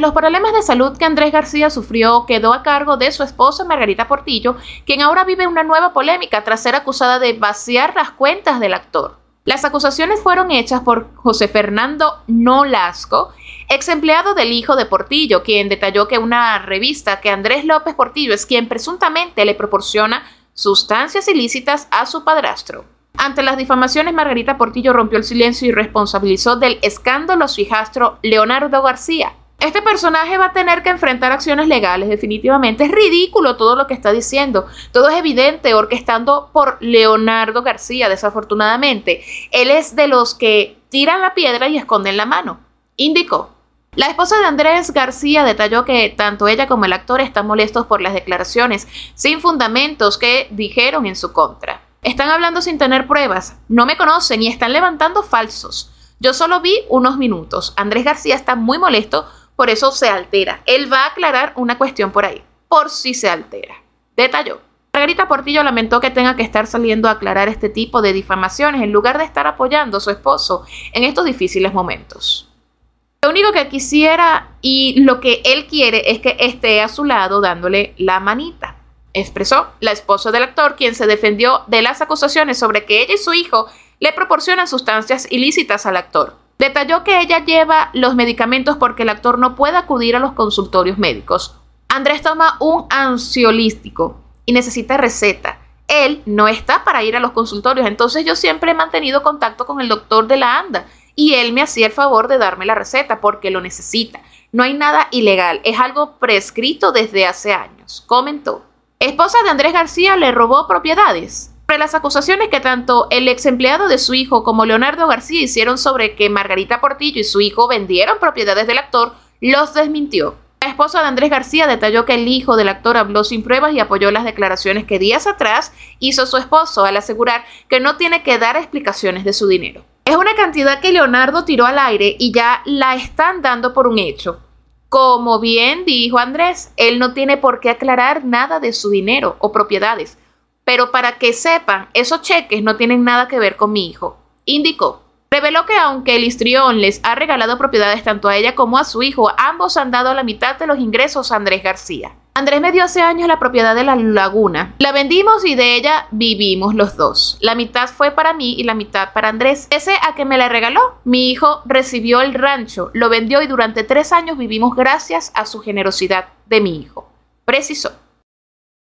los problemas de salud que Andrés García sufrió, quedó a cargo de su esposa Margarita Portillo, quien ahora vive una nueva polémica tras ser acusada de vaciar las cuentas del actor. Las acusaciones fueron hechas por José Fernando Nolasco, ex empleado del hijo de Portillo, quien detalló que una revista que Andrés López Portillo es quien presuntamente le proporciona sustancias ilícitas a su padrastro. Ante las difamaciones, Margarita Portillo rompió el silencio y responsabilizó del escándalo a su hijastro Leonardo García, este personaje va a tener que enfrentar acciones legales, definitivamente. Es ridículo todo lo que está diciendo. Todo es evidente, orquestando por Leonardo García, desafortunadamente. Él es de los que tiran la piedra y esconden la mano. Indicó. La esposa de Andrés García detalló que tanto ella como el actor están molestos por las declaraciones sin fundamentos que dijeron en su contra. Están hablando sin tener pruebas, no me conocen y están levantando falsos. Yo solo vi unos minutos. Andrés García está muy molesto por eso se altera. Él va a aclarar una cuestión por ahí, por si se altera. Detalló. Margarita Portillo lamentó que tenga que estar saliendo a aclarar este tipo de difamaciones en lugar de estar apoyando a su esposo en estos difíciles momentos. Lo único que quisiera y lo que él quiere es que esté a su lado dándole la manita, expresó la esposa del actor, quien se defendió de las acusaciones sobre que ella y su hijo le proporcionan sustancias ilícitas al actor. Detalló que ella lleva los medicamentos porque el actor no puede acudir a los consultorios médicos. Andrés toma un ansiolístico y necesita receta. Él no está para ir a los consultorios, entonces yo siempre he mantenido contacto con el doctor de la ANDA y él me hacía el favor de darme la receta porque lo necesita. No hay nada ilegal, es algo prescrito desde hace años, comentó. Esposa de Andrés García le robó propiedades las acusaciones que tanto el ex empleado de su hijo como Leonardo García hicieron sobre que Margarita Portillo y su hijo vendieron propiedades del actor, los desmintió. La esposa de Andrés García detalló que el hijo del actor habló sin pruebas y apoyó las declaraciones que días atrás hizo su esposo al asegurar que no tiene que dar explicaciones de su dinero. Es una cantidad que Leonardo tiró al aire y ya la están dando por un hecho. Como bien dijo Andrés, él no tiene por qué aclarar nada de su dinero o propiedades. Pero para que sepan, esos cheques no tienen nada que ver con mi hijo, indicó. Reveló que aunque el histrión les ha regalado propiedades tanto a ella como a su hijo, ambos han dado la mitad de los ingresos a Andrés García. Andrés me dio hace años la propiedad de la laguna. La vendimos y de ella vivimos los dos. La mitad fue para mí y la mitad para Andrés. Ese a que me la regaló. Mi hijo recibió el rancho, lo vendió y durante tres años vivimos gracias a su generosidad de mi hijo. Precisó.